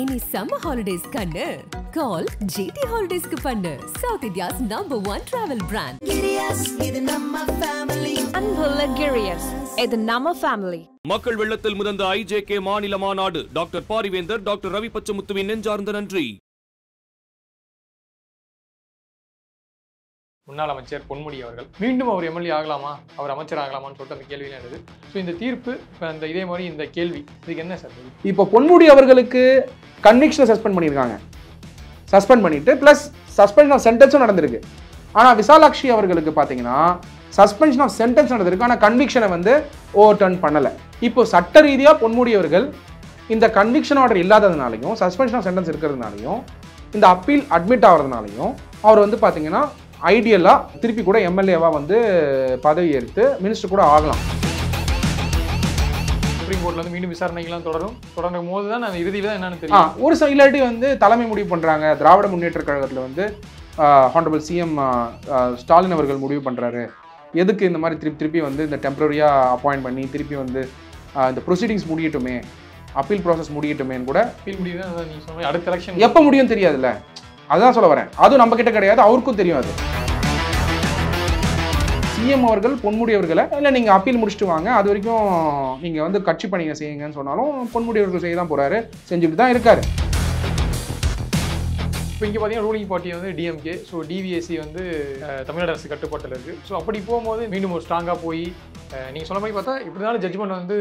any summer holidays கண்ணு கால் GT ஹாலிடேஸ்க்கு பண்ணு South India's number one travel brand அன்புள்ள கிரியஸ் இது நம்ம ஃபேமிலி மக்கள் வெள்ளத்தில் முதந்த ஐஜேகே மாநில மாநாடு டாக்டர் பாரிவேந்தர் டாக்டர் ரவி பச்சமுத்துவின் நெஞ்சார்ந்த நன்றி முன்னாள் அமைச்சர் பொன்முடி அவர்கள் மீண்டும் அவர் எம்எல்ஏ ஆகலாமா அவர் அமைச்சர் ஆகலாமான்னு சொல்லிட்டு அந்த கேள்வி எழுது ஸோ இந்த தீர்ப்பு இப்போ அந்த இதே மாதிரி இந்த கேள்வி இதுக்கு என்ன சார் இப்போ பொன்முடி அவர்களுக்கு கன்விக்ஷனை சஸ்பெண்ட் பண்ணியிருக்காங்க சஸ்பெண்ட் பண்ணிட்டு ப்ளஸ் சஸ்பென்ஷன் ஆஃப் சென்டென்ஸும் நடந்திருக்கு ஆனால் விசாலாட்சி அவர்களுக்கு பார்த்தீங்கன்னா சஸ்பென்ஷன் ஆஃப் சென்டென்ஸ் நடந்திருக்கு ஆனால் கன்விக்ஷனை வந்து ஓவர் டர்ன் பண்ணலை இப்போ சட்ட ரீதியாக பொன்முடி அவர்கள் இந்த கன்விக்ஷன் ஆர்டர் இல்லாததுனாலையும் சஸ்பென்ஷன் ஆஃப் சென்டென்ஸ் இருக்கிறதுனாலையும் இந்த அப்பீல் அட்மிட் ஆகிறதுனாலையும் அவர் வந்து பார்த்தீங்கன்னா ஐடியலாக திருப்பி கூட எம்எல்ஏவாக வந்து பதவி ஏற்று மினிஸ்டர் கூட ஆகலாம் சுப்ரீம் கோர்ட்ல மீண்டும் விசாரணைகள்லாம் தொடரும் தொடங்கும் போது தான் அந்த இறுதியில் தான் என்னன்னு தெரியும் ஒரு சில இல்லாட்டி வந்து தலைமை முடிவு பண்ணுறாங்க திராவிட முன்னேற்ற கழகத்தில் வந்து ஹானரபிள் சிஎம் ஸ்டாலின் அவர்கள் முடிவு பண்ணுறாரு எதுக்கு இந்த மாதிரி திருப்பி திருப்பி வந்து இந்த டெம்பரரியாக அப்பாயிண்ட் பண்ணி திருப்பி வந்து இந்த ப்ரொசீடிங்ஸ் முடியட்டுமே அப்பீல் ப்ராசஸ் முடியட்டுமேன்னு கூட அப்பீல் முடியுது அடுத்த எலெக்ஷன் எப்போ முடியும் தெரியாதுல்ல அதுதான் சொல்ல வரேன் அதுவும் நம்ம கிட்ட கிடையாது அவருக்கும் தெரியும் அது சிஎம் அவர்கள் பொன்முடியவர்களை இல்லை நீங்கள் அப்பீல் முடிச்சுட்டு வாங்க அது வரைக்கும் நீங்கள் வந்து கட்சி பணியை செய்யுங்கன்னு சொன்னாலும் பொன்முடியவர்கள் செய்ய தான் போகிறாரு செஞ்சுட்டு தான் இருக்காரு இப்போ இங்கே பார்த்தீங்கன்னா ரூலிங் பார்ட்டி வந்து டிஎம்கே ஸோ டிவிஎஸ்சி வந்து தமிழ்நாடு அரசு கட்டுப்பாட்டில் இருக்குது ஸோ அப்படி போகும்போது மீண்டும் ஒரு ஸ்ட்ராங்காக போய் நீங்கள் சொன்ன மாதிரி பார்த்தா இப்படினாலும் ஜட்ஜ்மெண்ட் வந்து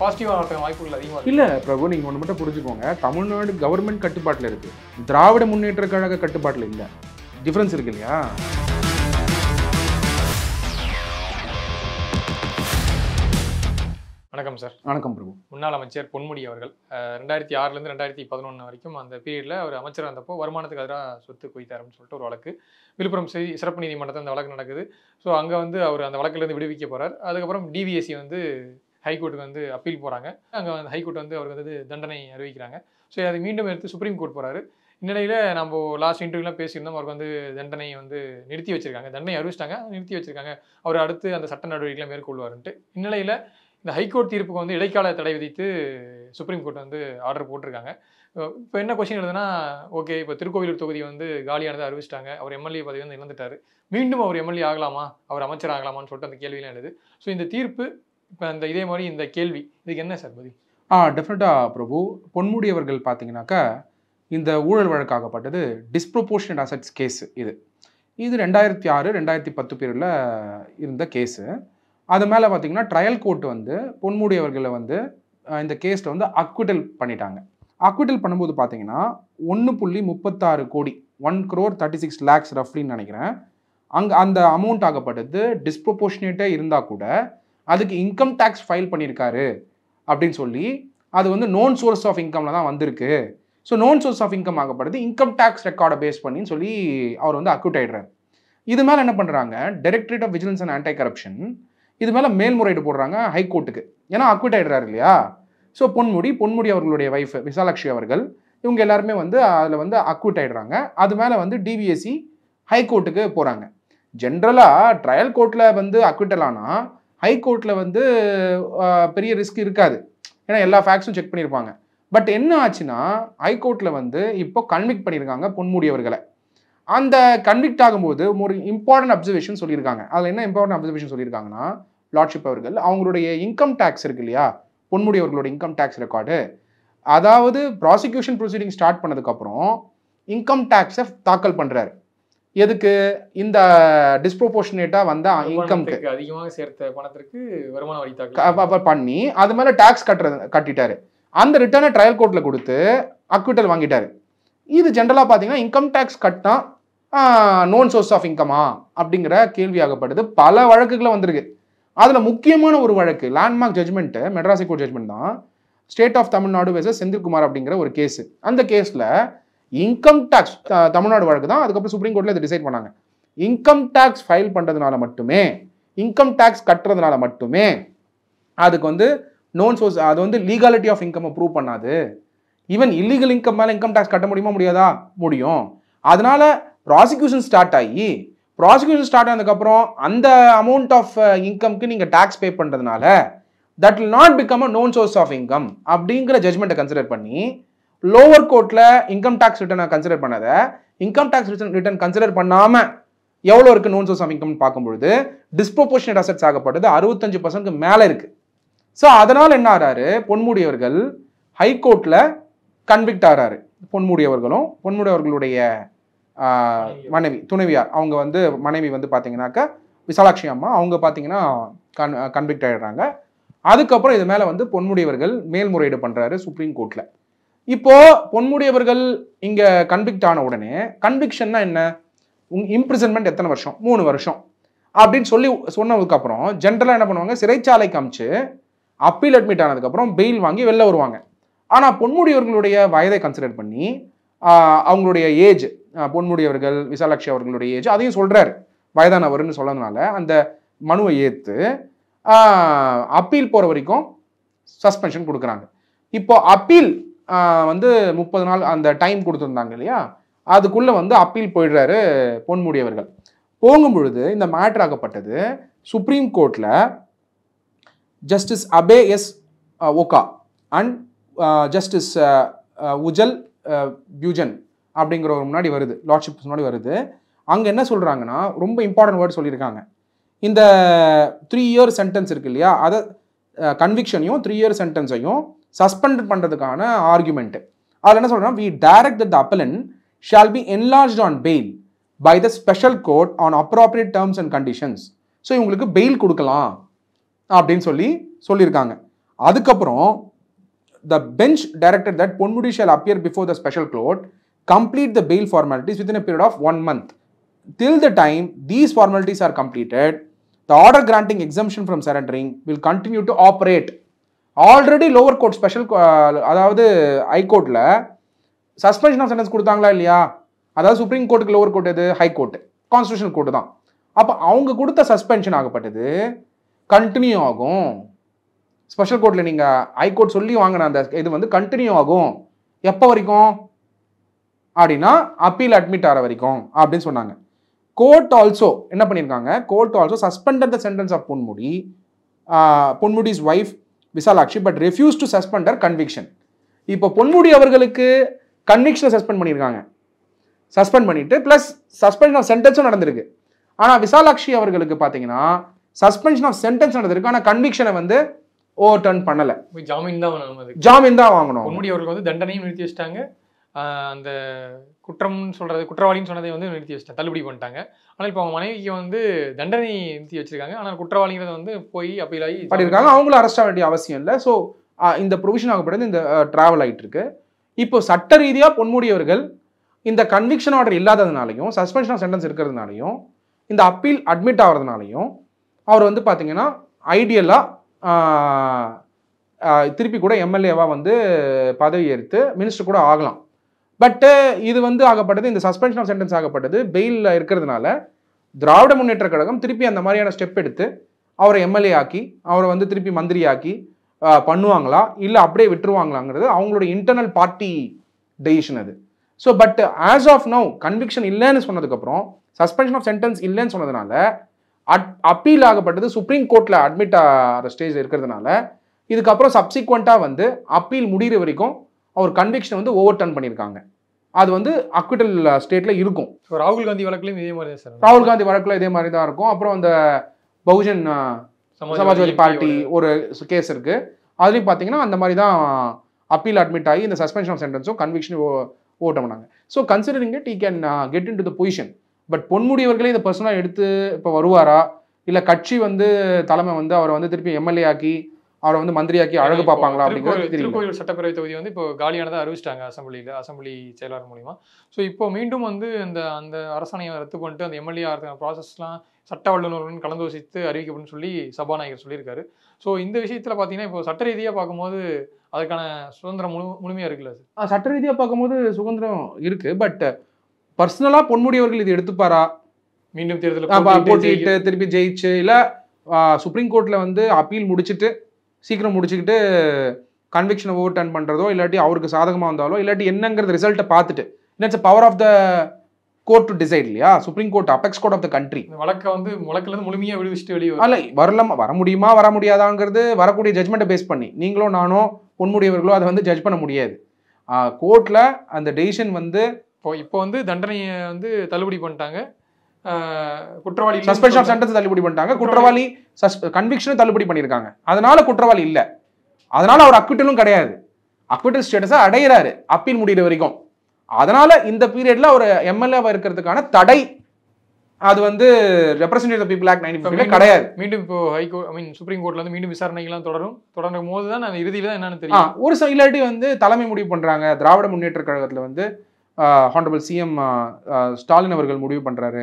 பாசிட்டிவாக இருக்க வாய்ப்புகள் அதிகமாக இல்லை பிரபு நீங்கள் ஒன்று மட்டும் புரிஞ்சுக்கோங்க தமிழ்நாடு கவர்மெண்ட் கட்டுப்பாட்டில் இருக்குது திராவிட முன்னேற்ற கழக கட்டுப்பாட்டில் இல்லை டிஃப்ரென்ஸ் இருக்கு இல்லையா வணக்கம் சார் வணக்கம் பிரபு முன்னாள் அமைச்சர் பொன்முடி அவர்கள் ரெண்டாயிரத்தி ஆறுலேருந்து ரெண்டாயிரத்தி பதினொன்று வரைக்கும் அந்த பீரியடில் அவர் அமைச்சர் இருந்தப்போ வருமானத்துக்கு எதிராக சொத்து குவித்தாருன்னு சொல்லிட்டு ஒரு வழக்கு விழுப்புரம் செய்தி சிறப்பு நீதிமன்றத்தில் அந்த வழக்கு நடக்குது ஸோ அங்கே வந்து அவர் அந்த வழக்கிலேருந்து விடுவிக்க போகிறார் அதுக்கப்புறம் டிவிஎஸ்சி e வந்து ஹைகோர்ட்டுக்கு வந்து அப்பீல் போகிறாங்க அங்கே வந்து ஹைகோர்ட் வந்து அவருக்கு வந்து தண்டனை அறிவிக்கிறாங்க ஸோ அதை மீண்டும் எடுத்து சுப்ரீம் கோர்ட் போகிறாரு இந்நிலையில் நம்ம லாஸ்ட் இன்டர்வியூலாம் பேசியிருந்தோம் அவருக்கு வந்து தண்டனை வந்து நிறுத்தி வச்சுருக்காங்க தண்டனை அறிவிச்சிட்டாங்க நிறுத்தி வச்சுருக்காங்க அவர் அடுத்து அந்த சட்ட நடவடிக்கைகளை மேற்கொள்வாருன்ட்டு இந்நிலையில் இந்த ஹைகோர்ட் தீர்ப்புக்கு வந்து இடைக்கால தடை விதித்து சுப்ரீம் கோர்ட் வந்து ஆர்டர் போட்டிருக்காங்க இப்போ என்ன கொஸ்டின் எழுதுனா ஓகே இப்போ திருக்கோவிலூர் தொகுதி வந்து காலியானதை அறிவிச்சிட்டாங்க அவர் எம்எல்ஏ பதவி வந்து இழந்துட்டார் மீண்டும் அவர் எம்எல்ஏ ஆகலாமா அவர் அமைச்சர் ஆகலாமான்னு சொல்லிட்டு அந்த கேள்வியெலாம் எழுது ஸோ இந்த தீர்ப்பு இப்போ அந்த இதே மாதிரி இந்த கேள்வி இதுக்கு என்ன சார் பதில் ஆ டெஃபினட்டாக பிரபு பொன்முடியவர்கள் பார்த்தீங்கன்னாக்கா இந்த ஊழல் வழக்காகப்பட்டது டிஸ்ப்ரொபோர்ஷனட் அசட்ஸ் கேஸு இது இது ரெண்டாயிரத்தி ஆறு ரெண்டாயிரத்தி பத்து பேரில் இருந்த கேஸு அது மேலே பார்த்தீங்கன்னா ட்ரையல் கோர்ட் வந்து பொன்முடி அவர்களை வந்து இந்த கேஸில் வந்து அக்விட்டல் பண்ணிட்டாங்க அக்விட்டல் பண்ணும்போது பார்த்தீங்கன்னா ஒன்று புள்ளி முப்பத்தாறு கோடி one crore thirty six lakhs ரஃப்லின்னு நினைக்கிறேன் அங்கே அந்த அமௌண்ட் ஆகப்பட்டது டிஸ்ப்ரொபோர்ஷனேட்டாக இருந்தால் கூட அதுக்கு இன்கம் டேக்ஸ் ஃபைல் பண்ணியிருக்காரு அப்படின்னு சொல்லி அது வந்து நோன் சோர்ஸ் ஆஃப் இன்கமில் தான் வந்திருக்கு so known source of income ஆகப்படுது இன்கம் டேக்ஸ் ரெக்கார்டை பேஸ் பண்ணின்னு சொல்லி அவர் வந்து அக்யூட் ஆகிடுறார் இது மேலே என்ன பண்ணுறாங்க directorate of vigilance and anti corruption இது மேலே மேல்முறையீடு போடுறாங்க ஹைகோர்ட்டுக்கு ஏன்னா அக்விட் ஆகிடுறாரு இல்லையா ஸோ பொன்முடி பொன்முடி அவர்களுடைய ஒய்ஃப் விசாலாட்சி அவர்கள் இவங்க எல்லாருமே வந்து அதில் வந்து அக்விட் ஆகிடுறாங்க அது மேலே வந்து டிவிஎஸ்சி ஹைகோர்ட்டுக்கு போகிறாங்க ஜென்ரலாக ட்ரையல் கோர்ட்டில் வந்து அக்விட்டலானா ஹைகோர்ட்டில் வந்து பெரிய ரிஸ்க் இருக்காது ஏன்னா எல்லா ஃபேக்ட்ஸும் செக் பண்ணியிருப்பாங்க பட் என்ன ஆச்சுன்னா ஹைகோர்ட்டில் வந்து இப்போ கன்விக்ட் பண்ணியிருக்காங்க பொன்முடியவர்களை அந்த கன்விக்ட் ஆகும்போது ஒரு இம்பார்ட்டன்ட் அப்சர்வேஷன் சொல்லியிருக்காங்க அதில் என்ன இம்பார்ட்டன்ட் அப்சர்வேஷன் சொல்லியிருக்காங்கன்னா லார்ட்ஷிப் அவர்கள் அவங்களுடைய இன்கம் டேக்ஸ் இருக்கு இல்லையா பொன்முடி அவர்களோட இன்கம் டேக்ஸ் ரெக்கார்டு அதாவது ப்ராசிக்யூஷன் ப்ரொசீடிங் ஸ்டார்ட் பண்ணதுக்கப்புறம் இன்கம் டேக்ஸை தாக்கல் பண்ணுறாரு எதுக்கு இந்த டிஸ்ப்ரோபோர்ஷனேட்டாக வந்த இன்கம்க்கு அதிகமாக சேர்த்த பணத்திற்கு வருமான வரி தாக்கல் பண்ணி அது மேலே டேக்ஸ் கட்டுறது கட்டிட்டாரு அந்த ரிட்டர்னை ட்ரையல் கோர்ட்டில் கொடுத்து அக்விட்டல் வாங்கிட்டாரு இது ஜென்ரலாக பார்த்தீங்கன்னா இன்கம் டேக்ஸ் கட்டினா நோன் சோர்ஸ் ஆஃப் இன்கமா அப்படிங்கிற கேள்வியாகப்பட்டது பல வழக்குகளை வந்திருக்கு அதில் முக்கியமான ஒரு வழக்கு landmark judgment Madras high court judgment தான் state of Tamil Nadu versus Senthilkumar அப்படிங்கிற ஒரு கேஸ் அந்த கேஸில் இன்கம் டேக்ஸ் தமிழ்நாடு வழக்கு தான் அதுக்கப்புறம் சுப்ரீம் கோர்ட்டில் இதை டிசைட் பண்ணாங்க இன்கம் டேக்ஸ் ஃபைல் பண்ணுறதுனால மட்டுமே இன்கம் டேக்ஸ் கட்டுறதுனால மட்டுமே அதுக்கு வந்து நோன் சோர்ஸ் அது வந்து லீகாலிட்டி ஆஃப் இன்கம் ப்ரூவ் பண்ணாது ஈவன் இல்லீகல் இன்கம் மேலே இன்கம் டேக்ஸ் கட்ட முடியுமா முடியாதா முடியும் அதனால ப்ராசிக்யூஷன் ஸ்டார்ட் ஆகி ப்ராசிக்யூஷன் ஸ்டார்ட் ஆனதுக்கப்புறம் அந்த அமௌண்ட் ஆஃப் இன்கம்க்கு நீங்கள் டேக்ஸ் பே பண்ணுறதுனால that will not become a known source of income அப்படிங்கிற ஜட்மெண்ட்டை கன்சிடர் பண்ணி லோவர் கோர்ட்டில் இன்கம் டேக்ஸ் ரிட்டர்னை கன்சிடர் பண்ணதை income tax return return consider பண்ணாமல் எவ்வளோ இருக்குது நோன் சோர்ஸ் ஆஃப் இன்கம்னு பார்க்கும்பொழுது டிஸ்ப்ரொபோர்ஷனட் அசட்ஸ் ஆகப்பட்டது அறுபத்தஞ்சு பர்சன்ட்க்கு மேலே இருக்குது ஸோ அதனால் என்ன ஆறாரு பொன்முடியவர்கள் ஹைகோர்ட்டில் கன்விக்ட் ஆகிறாரு பொன்முடியவர்களும் பொன்முடியவர்களுடைய மனைவி துணைவியார் அவங்க வந்து மனைவி வந்து பார்த்தீங்கன்னாக்கா விசாலாட்சி அம்மா அவங்க பார்த்தீங்கன்னா கன் கன்விக்ட் ஆகிடுறாங்க அதுக்கப்புறம் இது மேலே வந்து பொன்முடியவர்கள் மேல்முறையீடு பண்ணுறாரு சுப்ரீம் கோர்ட்டில் இப்போது பொன்முடியவர்கள் இங்கே கன்விக்ட் ஆன உடனே கன்விக்ஷன்னா என்ன உங் இம்ப்ரிசன்மெண்ட் எத்தனை வருஷம் மூணு வருஷம் அப்படின்னு சொல்லி சொன்னதுக்கப்புறம் ஜென்ரலாக என்ன பண்ணுவாங்க சிறைச்சாலைக்கு அமிச்சு அப்பீல் அட்மிட் ஆனதுக்கப்புறம் பெயில் வாங்கி வெளில வருவாங்க ஆனால் பொன்முடியவர்களுடைய வயதை கன்சிடர் பண்ணி அவங்களுடைய ஏஜ் பொன்முடி அவர்கள் விசாலாட்சி அவர்களுடைய ஏஜ் அதையும் சொல்கிறார் வயதானவர்னு சொல்லதுனால அந்த மனுவை ஏற்று அப்பீல் போகிற வரைக்கும் சஸ்பென்ஷன் கொடுக்குறாங்க இப்போ அப்பீல் வந்து முப்பது நாள் அந்த டைம் கொடுத்துருந்தாங்க இல்லையா அதுக்குள்ளே வந்து அப்பீல் போயிடுறாரு பொன்முடி அவர்கள் போகும் பொழுது இந்த மேட்ரு ஆகப்பட்டது சுப்ரீம் கோர்ட்டில் justice Abhay S Oka and justice Ujjal பியூஜன் அப்படிங்கிற ஒரு முன்னாடி வருது லார்ட்ஷிப் முன்னாடி வருது அங்கே என்ன சொல்கிறாங்கன்னா ரொம்ப இம்பார்ட்டன்ட் வேர்டு சொல்லியிருக்காங்க இந்த த்ரீ இயர் சென்டென்ஸ் இருக்கு இல்லையா அதை கன்விக்ஷனையும் த்ரீ இயர் சென்டென்ஸையும் சஸ்பெண்ட் பண்ணுறதுக்கான ஆர்குமெண்ட்டு அதில் என்ன சொல்கிறோம் we direct that appellant shall be enlarge on bail by the special court on appropriate terms and conditions so இவங்களுக்கு பெயில் கொடுக்கலாம் அப்படின்னு சொல்லி சொல்லியிருக்காங்க அதுக்கப்புறம் the bench director that Ponmudi shall appear before the special court complete the bail formalities within a period of one month Till the time these formalities are completed the order granting exemption from surrendering will continue to operate already lower court special அதாவது ஹைகோர்ட்டில் suspension of sentence கொடுத்தாங்களா இல்லையா அதாவது supreme கோர்ட்டுக்கு lower court எது high court constitution court தான் அப்போ அவங்க கொடுத்த சஸ்பென்ஷன் ஆகப்பட்டது கண்டினியூ ஆகும் ஸ்பெஷல் கோர்ட்டில் நீங்கள் ஹைகோர்ட் சொல்லி வாங்கின அந்த இது வந்து கண்டினியூ ஆகும் எப்போ வரைக்கும் அப்படின்னா அப்பீல் அட்மிட் ஆகிற வரைக்கும் அப்படின்னு சொன்னாங்க கோர்ட் ஆல்சோ என்ன பண்ணியிருக்காங்க court also suspended the sentence of Ponmudi Ponmudi's wife Visalakshi but refuse to suspender conviction இப்போ பொன்முடி அவர்களுக்கு கன்விக்ஷனை சஸ்பெண்ட் பண்ணியிருக்காங்க சஸ்பெண்ட் பண்ணிட்டு ப்ளஸ் சஸ்பென்ஷன் ஆஃப் சென்டென்ஸும் நடந்திருக்கு ஆனால் விசாலாட்சி அவர்களுக்கு பார்த்தீங்கன்னா சஸ்பென்ஷன் ஆஃப் சென்டென்ஸ் நடந்திருக்கு ஆனால் கன்விக்ஷனை வந்து ஓவர் டர்ன் பண்ணலை ஜாமீன் தான் ஜாமீன் தான் வாங்கணும் பொன்முடி அவர்களுக்கு வந்து தண்டனையும் நிறுத்தி வச்சிட்டாங்க அந்த குற்றம்னு சொல்கிறது குற்றவாளின்னு சொன்னதை வந்து நிறுத்தி வச்சிட்டாங்க தள்ளுபடி பண்ணிட்டாங்க ஆனால் இப்போ அவங்க மனைவிக்கு வந்து தண்டனை நிறுத்தி வச்சிருக்காங்க ஆனால் குற்றவாளிங்கிறத வந்து போய் அப்பீல் ஆகி பண்ணியிருக்காங்க அவங்களும் அரெஸ்ட் ஆக வேண்டிய அவசியம் இல்லை ஸோ இந்த ப்ரொவிஷன் ஆகப்படுது இந்த ட்ராவல் ஆகிட்டு இருக்கு இப்போ சட்ட ரீதியாக பொன்முடியவர்கள் இந்த கன்விக்ஷன் ஆர்டர் இல்லாததுனாலையும் சஸ்பென்ஷன் ஆஃப் சென்டென்ஸ் இருக்கிறதுனாலையும் இந்த அப்பீல் அட்மிட் ஆகிறதுனாலையும் அவர் வந்து பார்த்தீங்கன்னா ஐடியலாக திருப்பி கூட எம்எல்ஏவாக வந்து பதவி ஏற்று மினிஸ்டர் கூட ஆகலாம் பட்டு uh, இது வந்து ஆகப்பட்டது இந்த சஸ்பென்ஷன் ஆஃப் சென்டென்ஸ் ஆகப்பட்டது பெயிலில் இருக்கிறதுனால திராவிட முன்னேற்ற கழகம் திருப்பி அந்த மாதிரியான ஸ்டெப் எடுத்து அவரை எம்எல்ஏ ஆக்கி அவரை வந்து திருப்பி மந்திரி ஆக்கி பண்ணுவாங்களா இல்லை அப்படியே விட்டுருவாங்களாங்கிறது அவங்களோட இன்டர்னல் பார்ட்டி டெசிஷன் அது so but as of now conviction இல்லைன்னு சொன்னதுக்கப்புறம் சஸ்பென்ஷன் ஆஃப் சென்டென்ஸ் இல்லைன்னு சொன்னதுனால அட் அப்பீல் ஆகப்பட்டது சுப்ரீம் கோர்ட்டில் அட்மிட் ஆகிற ஸ்டேஜ் இருக்கிறதுனால இதுக்கப்புறம் சப்சிக்வெண்ட்டாக வந்து அப்பீல் முடிகிற வரைக்கும் அவர் கன்விக்ஷன் வந்து ஓவர் டர்ன் பண்ணியிருக்காங்க அது வந்து அக்விட்டல் uh, ஸ்டேட்டில் இருக்கும் ராகுல் காந்தி வழக்குலையும் இதே மாதிரி தான் சார் ராகுல் காந்தி வழக்கில் இதே மாதிரி தான் இருக்கும் அப்புறம் அந்த பகுஜன் uh, சமாஜ்வாதி பார்ட்டி ஒரு கேஸ் இருக்குது அதுலேயும் பார்த்தீங்கன்னா அந்த மாதிரி தான் அப்பீல் uh, அட்மிட் ஆகி இந்த சஸ்பென்ஷன் ஆஃப் சென்டென்ஸும் கன்விக்ஷன் ஓட்ட பண்ணாங்க so considering it he can get into the position but பொன்முடியவர்களே இதை பர்சனலாக எடுத்து இப்போ வருவாரா இல்லை கட்சி வந்து தலைமை வந்து அவரை வந்து திருப்பி எம்எல்ஏ ஆக்கி அவரை வந்து மந்திரியாக்கி அழகு பார்ப்பாங்களா அப்படிங்கிறது திருக்கோயில் சட்டப்பேரவை தொகுதி வந்து இப்போ காலியானதை அறிவிச்சிட்டாங்க அசம்பிளியில் அசம்பிளி செயலாளர் மூலிமா ஸோ இப்போ மீண்டும் வந்து அந்த அந்த அரசாணையை ரத்து பண்ணிட்டு அந்த எம்எல்ஏ ஆகிறதுக்கான ப்ராசஸ்லாம் சட்ட கலந்து வசித்து அறிவிக்கப்படும் சொல்லி சபாநாயகர் சொல்லியிருக்காரு ஸோ இந்த விஷயத்தில் பார்த்தீங்கன்னா இப்போ சட்ட ரீதியாக பார்க்கும்போது அதுக்கான சுதந்திரம் முழு முழுமையாக இருக்குல்ல சார் சட்ட ரீதியாக பார்க்கும்போது சுதந்திரம் இருக்குது பட் பர்சனலாக பொன்முடியவர்கள் இது எடுத்துப்பாரா மீண்டும் தேர்தல் போட்டிட்டு திருப்பி ஜெயிச்சு இல்லை சுப்ரீம் கோர்ட்டில் வந்து அப்பீல் முடிச்சுட்டு சீக்கிரம் முடிச்சுக்கிட்டு கன்விக்ஷனை ஓவர் டர்ன் பண்ணுறதோ இல்லாட்டி அவருக்கு சாதகமாக வந்தாலோ இல்லாட்டி என்னங்கிறது ரிசல்ட்டை பார்த்துட்டு it's power of the court to decide இல்லையா supreme court apex court of the country வழக்க வந்து வழக்கிலிருந்து முழுமையாக விடுவிச்சுட்டு வெளியே அல்ல வரலாமா வர முடியுமா வர முடியாதாங்கிறது வரக்கூடிய ஜட்மெண்ட்டை பேஸ் பண்ணி நீங்களோ நானோ பொன்முடியவர்களோ அதை வந்து ஜட்ஜ் பண்ண முடியாது கோர்ட்டில் அந்த டெசிஷன் வந்து இப்போ இப்போ வந்து தண்டனையை வந்து தள்ளுபடி பண்ணிட்டாங்க குற்றவாளி சஸ்பென்ஷன் ஆஃப் சென்டென்ஸ் தள்ளுபடி பண்ணிட்டாங்க குற்றவாளி கன்விக்ஷனும் தள்ளுபடி பண்ணியிருக்காங்க அதனால குற்றவாளி இல்லை அதனால அவர் அக்விட்டலும் கிடையாது அக்விட்டல் ஸ்டேட்டஸை அடையிறாரு அப்பீல் முடிகிற வரைக்கும் அதனால இந்த பீரியட்ல அவர் எம்எல்ஏ இருக்கிறதுக்கான தடை அது வந்து ரெப்ரஸன்டேட்டிவ் பீப்புள் ஆக்ட் நைன்டி கிடையாது மீண்டும் இப்போ ஹைகோர்ட் ஐ மீன் சுப்ரீம் கோர்ட்ல வந்து மீண்டும் விசாரணைகள்லாம் தொடரும் தொடரும் போது தான் நான் இறுதியில் தான் என்னன்னு தெரியும் ஒரு சில இல்லாட்டி வந்து தலைமை முடிவு பண்றாங்க திராவிட முன்னேற்ற கழகத்தில் வந்து ஹானரபிள் சிஎம் ஸ்டாலின் அவர்கள் முடிவு பண்றாரு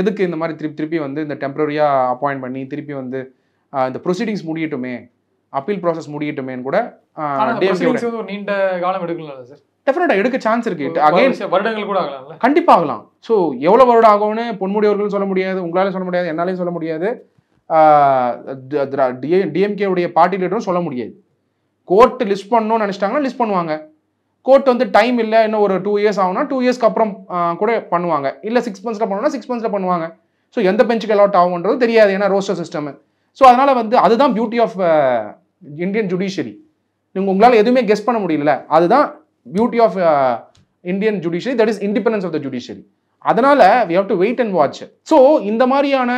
எதுக்கு இந்த மாதிரி திருப்பி திருப்பி வந்து இந்த டெம்பரரியாக அப்பாயிண்ட் பண்ணி திருப்பி வந்து இந்த ப்ரொசீடிங்ஸ் முடியட்டுமே அப்பீல் ப்ராசஸ் முடியட்டுமேன்னு கூட நீண்ட காலம் எடுக்கலாம் சார் டெஃபினட்டாக எடுக்க சான்ஸ் இருக்கு அகைன் வருடங்கள் கூட ஆகலாம் கண்டிப்பாக ஆகலாம் ஸோ எவ்வளோ வருடம் ஆகும்னு பொன்முடியவர்களும் சொல்ல முடியாது உங்களாலும் சொல்ல முடியாது என்னாலையும் சொல்ல முடியாது டிஎம்கேவுடைய பார்ட்டி லீடரும் சொல்ல முடியாது கோர்ட்டு லிஸ்ட் பண்ணணும்னு நினச்சிட்டாங்கன்னா லிஸ்ட் பண்ணுவாங்க கோர்ட் வந்து டைம் இல்லை இன்னும் ஒரு டூ இயர்ஸ் ஆகும்னா டூ இயர்ஸ்க்கு அப்புறம் கூட பண்ணுவாங்க இல்லை சிக்ஸ் மந்த்ஸில் பண்ணுவோம்னா சிக்ஸ் மந்த்ஸில் பண்ணுவாங்க ஸோ எந்த பெஞ்சுக்கு அலாட் ஆகுன்றது தெரியாது ஏன்னா ரோஸ்டர் சிஸ்டம் ஸோ அதனால் வந்து அதுதான் பியூட்டி ஆஃப் இந்தியன் ஜுடிஷியரி நீங்கள் உங்களால் எதுவுமே கெஸ் பண்ண முடியல அதுதான் beauty of Indian judiciary that is independence of the judiciary அதனால் we have to wait and watch so இந்த மாதிரியான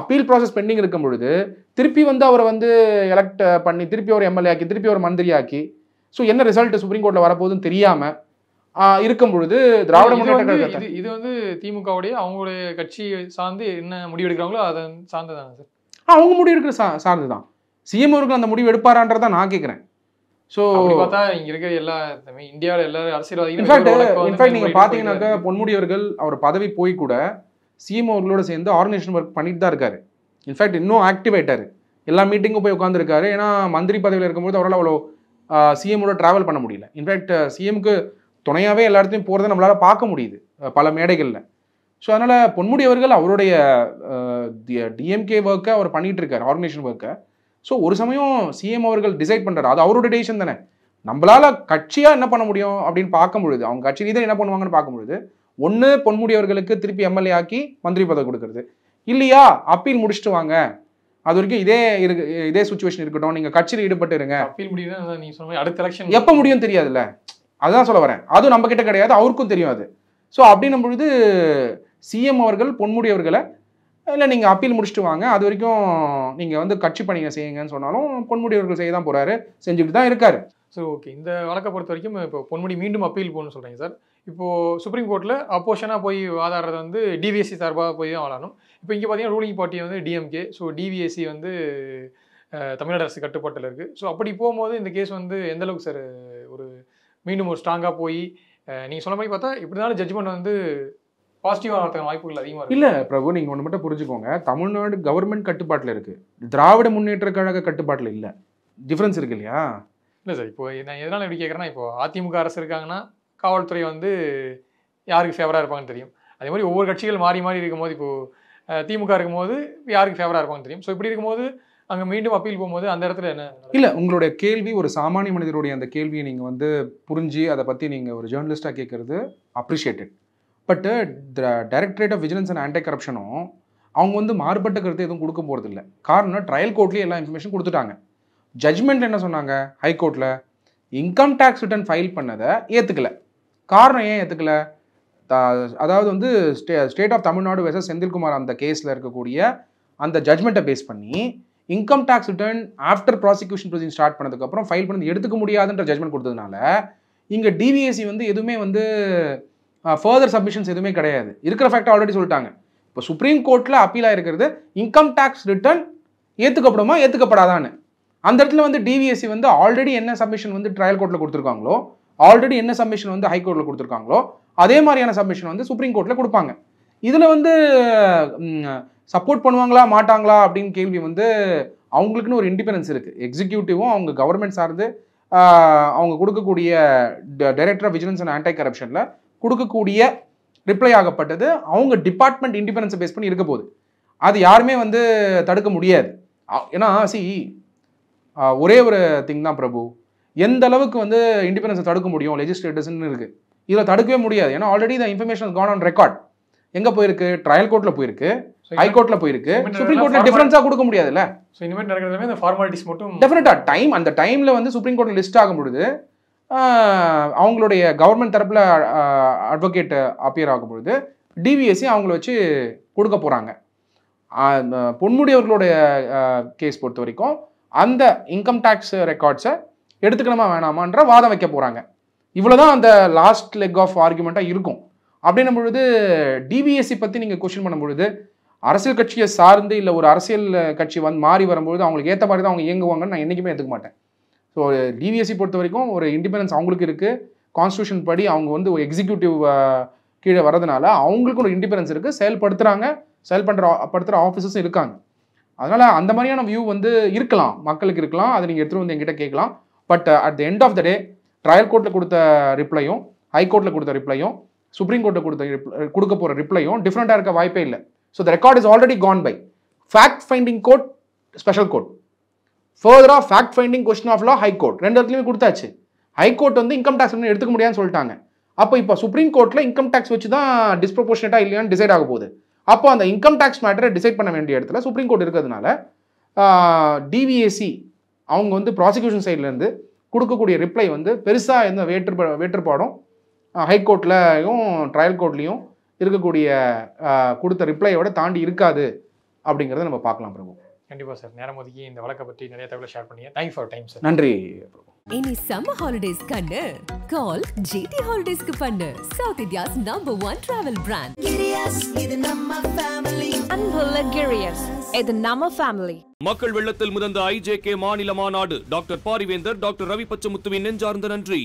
அப்பீல் ப்ராசஸ் பெண்டிங் இருக்கும் பொழுது திருப்பி வந்து அவரை வந்து எலெக்ட் பண்ணி திருப்பி ஒரு எம்எல்ஏ ஆக்கி திருப்பி ஒரு மந்திரி ஆக்கி ஸோ என்ன ரிசல்ட் சுப்ரீம் கோர்ட்டில் வரப்போகுதுன்னு தெரியாமல் இருக்கும் பொழுது திராவிட முன்னேற்ற கழகம் இது வந்து திமுகவுடைய அவங்களுடைய கட்சி சார்ந்து என்ன முடிவு எடுக்கிறாங்களோ அதை சார்ந்து தானே சார் அவங்க முடிவு எடுக்கிற சா சார்ந்து தான் சிஎம் அவர்கள் அந்த முடிவு எடுப்பாரான்றதான் நான் கேட்குறேன் ஸோ பார்த்தா இங்கே இருக்கிற எல்லா இந்தியாவில் எல்லா அரசியல்வாதிகளும் இன்ஃபேக்ட் இன்ஃபேக்ட் நீங்கள் பார்த்தீங்கன்னாக்கா பொன்முடியவர்கள் அவர் பதவி போய் கூட சிஎம் அவர்களோட சேர்ந்து ஆர்கனைசேஷன் ஒர்க் பண்ணிட்டு தான் இருக்காரு இன்ஃபேக்ட் இன்னும் ஆக்டிவ் ஆகிட்டார் எல்லா மீட்டிங்கும் போய் உட்காந்துருக்காரு ஏன்னா மந்திரி பதவியில் இருக்கும்போது அவரால் அவ்வளோ சிஎமோட ட்ராவல் பண்ண முடியல இன்ஃபேக்ட் சிஎம்க்கு துணையாகவே எல்லா இடத்தையும் போகிறத நம்மளால் பார்க்க முடியுது பல மேடைகளில் ஸோ அதனால் பொன்முடி அவர்கள் அவருடைய டிஎம்கே ஒர்க்கை அவர் பண்ணிகிட்டு இருக்கார் ஆர்கனைசேஷன் ஒர்க்கை ஸோ ஒரு சமயம் சிஎம் அவர்கள் டிசைட் பண்ணுறாரு அது அவருடைய டெசிஷன் தானே நம்மளால் கட்சியாக என்ன பண்ண முடியும் அப்படின்னு பார்க்க பொழுது அவங்க கட்சி ரீதியாக என்ன பண்ணுவாங்கன்னு பார்க்க முடியுது ஒன்று பொன்முடி அவர்களுக்கு திருப்பி எம்எல்ஏ ஆக்கி மந்திரி பதவி கொடுக்கறது இல்லையா அப்பீல் முடிச்சுட்டு வாங்க அது வரைக்கும் இதே இருக்கு இதே சுச்சுவேஷன் இருக்கட்டும் நீங்க கட்சியில் ஈடுபட்டு இருங்க நீ சொன்ன அடுத்த எலெக்ஷன் எப்போ முடியும் தெரியாதுல்ல அதுதான் சொல்ல வரேன் அதுவும் நம்ம கிட்ட கிடையாது அவருக்கும் தெரியும் அது ஸோ அப்படின்னும் பொழுது சிஎம் அவர்கள் பொன்முடி அவர்களை இல்லை நீங்கள் அப்பீல் முடிச்சுட்டு வாங்க அது வரைக்கும் நீங்கள் வந்து கட்சி பணியை செய்யுங்கன்னு சொன்னாலும் பொன்முடி அவர்கள் செய்ய தான் போகிறாரு செஞ்சுட்டு தான் இருக்கார் ஸோ ஓகே இந்த வழக்கை பொறுத்த வரைக்கும் இப்போ பொன்முடி மீண்டும் அப்பீல் போகணும்னு சொல்கிறீங்க சார் இப்போது சுப்ரீம் கோர்ட்டில் அப்போஷனாக போய் வாதாடுறது வந்து டிவிஎஸ்சி சார்பாக போய் தான் வாழணும் இப்போ இங்கே பார்த்தீங்கன்னா ரூலிங் பார்ட்டி வந்து டிஎம்கே ஸோ டிவிஎஸ்சி வந்து தமிழ்நாடு அரசு கட்டுப்பாட்டில் இருக்குது ஸோ அப்படி போகும்போது இந்த கேஸ் வந்து எந்தளவுக்கு சார் ஒரு மீண்டும் ஒரு ஸ்ட்ராங்காக போய் நீங்கள் சொன்ன மாதிரி பார்த்தா இப்படினாலும் ஜட்ஜ்மெண்ட் வந்து பாசிட்டிவாக வாய்ப்புகள் அதிகமாக இல்லை பிரபு நீங்கள் ஒன்று மட்டும் புரிஞ்சுக்கோங்க தமிழ்நாடு கவர்மெண்ட் கட்டுப்பாட்டில் இருக்குது திராவிட முன்னேற்ற கழக கட்டுப்பாட்டில் இல்லை டிஃப்ரென்ஸ் இருக்கு இல்லையா இல்லை சார் இப்போ நான் எதனால் எப்படி கேட்குறேன்னா இப்போ அதிமுக அரசு இருக்காங்கன்னா காவல்துறை வந்து யாருக்கு ஃபேவராக இருப்பாங்கன்னு தெரியும் அதே மாதிரி ஒவ்வொரு கட்சிகள் மாறி மாறி இருக்கும்போது இப்போது திமுக இருக்கும்போது யாருக்கு ஃபேவராக இருப்பாங்கன்னு தெரியும் ஸோ இப்படி இருக்கும்போது அங்கே மீண்டும் அப்பீல் போகும்போது அந்த இடத்துல என்ன இல்லை உங்களுடைய கேள்வி ஒரு சாமானிய மனிதருடைய அந்த கேள்வியை நீங்கள் வந்து புரிஞ்சு அதை பற்றி நீங்கள் ஒரு ஜேர்னலிஸ்ட்டாக கேட்குறது அப்ரிஷியேட்டட் பட்டு directorate of vigilance and anti கரப்ஷனும் அவங்க வந்து மாறுபட்ட கருத்து எதுவும் கொடுக்க போகிறதில்ல காரணம் ட்ரையல் கோர்ட்லேயே எல்லா இன்ஃபர்மேஷன் கொடுத்துட்டாங்க ஜட்மெண்ட் என்ன சொன்னாங்க ஹைகோர்ட்டில் இன்கம் டேக்ஸ் ரிட்டர்ன் ஃபைல் பண்ணதை ஏற்றுக்கலை காரணம் ஏன் ஏற்றுக்கல அதாவது வந்து stay state of Tamil Nadu versus Senthilkumar அந்த கேஸில் இருக்கக்கூடிய அந்த ஜட்மெண்ட்டை பேஸ் பண்ணி income tax return after prosecution procedure start பண்ணதுக்கப்புறம் ஃபைல் பண்ணி எடுத்துக்க முடியாதுன்ற ஜட்மெண்ட் கொடுத்ததுனால இங்கே டிவிஎஸ்சி e வந்து எதுவுமே வந்து ஃபர்தர் சப்மிஷன்ஸ் எதுவுமே கிடையாது இருக்கிற ஃபேக்ட் ஆல்ரெடி சொல்லிட்டாங்க இப்போ சுப்ரீம் கோர்ட்டில் அப்பீலாக இருக்கிறது இன்கம் டேக்ஸ் ரிட்டர்ன் ஏற்றுக்கப்படுமா ஏற்றுக்கப்படாதான்னு அந்த இடத்துல வந்து டிவிஎஸ்சி e வந்து ஆல்ரெடி என்ன சப்மிஷன் வந்து ட்ரையல் கோர்ட்டில் கொடுத்துருக்காங்களோ ஆல்ரெடி என்ன சப்மிஷன் வந்து ஹைகோர்ட்டில் கொடுத்துருக்காங்களோ அதே மாதிரியான சப்மிஷன் வந்து சுப்ரீம் கோர்ட்டில் கொடுப்பாங்க இதில் வந்து சப்போர்ட் பண்ணுவாங்களா மாட்டாங்களா அப்படின்னு கேள்வி வந்து அவங்களுக்குன்னு ஒரு இண்டிபெண்டன்ஸ் இருக்குது எக்ஸிக்யூட்டிவும் அவங்க கவர்மெண்ட் சார்ந்து அவங்க கொடுக்கக்கூடிய director of vigilance and anti கரப்ஷனில் கொடுக்கக்கூடிய ரிப்ளை ஆகப்பட்டது அவங்க டிபார்ட்மெண்ட் இண்டிபெண்டன்ஸை பேஸ் பண்ணி இருக்க போகுது அது யாருமே வந்து தடுக்க முடியாது ஏன்னா சி ஒரே ஒரு திங் தான் பிரபு எந்த அளவுக்கு வந்து இண்டிபெண்டன்ஸை தடுக்க முடியும் லெஜிஸ்லேட்டர்ஸ்னு இருக்குது இதில் தடுக்கவே முடியாது ஏன்னா already the information gone on record எங்கே போயிருக்கு ட்ரையல் கோர்ட்டில் போயிருக்கு ஹைகோர்ட்ல போயிருக்கு சுப்ரீம் கோர்ட்ல டிஃபரன்ஸா கொடுக்க முடியாதுல்ல சோ இனிமேல் நடக்கிறதுமே இந்த ஃபார்மாலிட்டிஸ் மட்டும் டெஃபினட்டா டைம் அந்த டைம்ல வந்து சுப்ரீம் கோர்ட்ல லிஸ்ட் ஆகும் பொழுது அவங்களுடைய கவர்மெண்ட் தரப்புல அட்வொகேட் அப்பியர் ஆகும் பொழுது டிவிஎஸ்சி அவங்கள வச்சு கொடுக்க போறாங்க பொன்முடியவர்களுடைய கேஸ் பொறுத்த வரைக்கும் அந்த இன்கம் டேக்ஸ் ரெக்கார்ட்ஸை எடுத்துக்கணுமா வேணாமான்ற வாதம் வைக்க போகிறாங்க இவ்வளோதான் அந்த லாஸ்ட் லெக் ஆஃப் ஆர்குமெண்ட்டாக இருக்கும் அப்படின்னும் பொழுது டிபிஎஸ்சி e பற்றி நீங்கள் கொஷின் பண்ணும்பொழுது அரசியல் கட்சியை சார்ந்து இல்லை ஒரு அரசியல் கட்சி வந்து மாறி வரும்பொழுது அவங்களுக்கு ஏற்ற மாதிரி தான் அவங்க இயங்குவாங்கன்னு நான் என்றைக்குமே எடுத்துக்க மாட்டேன் ஸோ டிவிஎஸ்சி e பொறுத்த வரைக்கும் ஒரு இண்டிபெண்டன்ஸ் அவங்களுக்கு இருக்குது கான்ஸ்டியூஷன் படி அவங்க வந்து ஒரு எக்ஸிக்யூட்டிவ் கீழே வரதுனால அவங்களுக்கும் ஒரு இண்டிபெண்டன்ஸ் இருக்குது செயல்படுத்துகிறாங்க செயல் பண்ணுற படுத்துகிற ஆஃபீஸஸும் இருக்காங்க அதனால் அந்த மாதிரியான வியூ வந்து இருக்கலாம் மக்களுக்கு இருக்கலாம் அதை நீங்கள் எடுத்துகிட்டு வந்து எங்கிட்ட கேட்கலாம் but at the end of the day trial கோர்ட்டில் கொடுத்த ரிப்ளையும் ஹை கோர்ட்டில் கொடுத்த ரிப்ளையும் சுப்ரீம் கோர்ட்டில் கொடுத்த uh, கொடுக்க போகிற ரிப்ளையும் டிஃப்ரெண்ட்டாக இருக்க வாய்ப்பே இல்லை so the record is already gone by fact finding court special court ஃபர்தராக fact finding question of law high court ரெண்டு இடத்துலையுமே கொடுத்தாச்சு ஹை கோர்ட் வந்து இன்கம் டேக்ஸ் எடுத்துக்க முடியாதுன்னு சொல்லிட்டாங்க அப்போ இப்போ சுப்ரீம் கோர்ட்டில் இன்கம் டேக்ஸ் வச்சு தான் டிஸ்ப்ரொபோர்ஷனேட்டாக இல்லையான்னு டிசைட் ஆக போகுது அப்போ அந்த இன்கம் டேக்ஸ் மேட்டரை டிசைட் பண்ண வேண்டிய இடத்துல சுப்ரீம் கோர்ட் இருக்கிறதுனால டிவிஎஸ்சி அவங்க வந்து ப்ராசிக்யூஷன் சைட்லேருந்து கொடுக்கக்கூடிய ரிப்ளை வந்து பெருசாக எந்த வேற்று வேற்றுப்பாடும் ஹைகோர்ட்லையும் ட்ரையல் கோர்ட்லேயும் இருக்கக்கூடிய கொடுத்த ரிப்ளையோட தாண்டி இருக்காது அப்படிங்கிறத நம்ம பார்க்கலாம் பிரபு கண்டிப்பாக சார் நேரம் ஒதுக்கி இந்த வழக்கை பற்றி நிறைய தகவல் ஷேர் பண்ணி தேங்க்ஸ் ஃபார் டைம் சார் நன்றி இனி சம்மர் ஹாலிடேஸ் கண்டு கால் ஜிடி ஹாலிடேஸ்க்கு பண்ணு South India's number one travel brand அன்புள்ள கிரியஸ் இது நம்ம ஃபேமிலி மக்கள் வெள்ளத்தில் முதந்த ஐஜேகே மாநில மாநாடு டாக்டர் பாரிவேந்தர் டாக்டர் ரவி பச்சமுத்துவின் நெஞ்சார்ந்த நன்றி